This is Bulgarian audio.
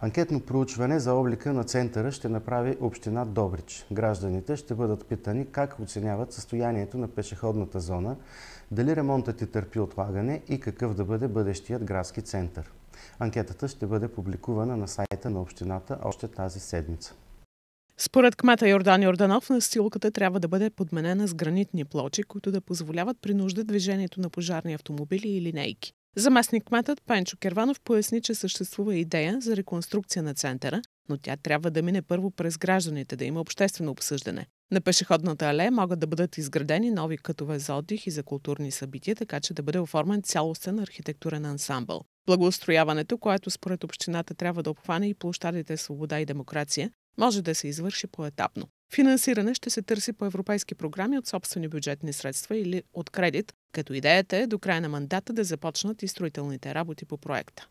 Анкетно проучване за облика на центъра ще направи община Добрич. Гражданите ще бъдат питани как оценяват състоянието на пешеходната зона, дали ремонтът е търпи отлагане и какъв да бъде бъдещият градски център. Анкетата ще бъде публикувана на сайта на общината още тази седмица. Според кмета Йордан Йорданов, настилката трябва да бъде подменена с гранитни плочи, които да позволяват при нужда движението на пожарни автомобили и линейки. Заместник кметът Пенчо Керванов поясни, че съществува идея за реконструкция на центъра, но тя трябва да мине първо през гражданите, да има обществено обсъждане. На пешеходната алея могат да бъдат изградени нови кътове за отдих и за културни събития, така че да бъде оформен цялостен архитектурен ансамбъл. Благоустрояването, което според общината трябва да обхване и площадите Свобода и демокрация, може да се извърши поетапно. Финансиране ще се търси по европейски програми от собствени бюджетни средства или от кредит, като идеята е до края на мандата да започнат и строителните работи по проекта.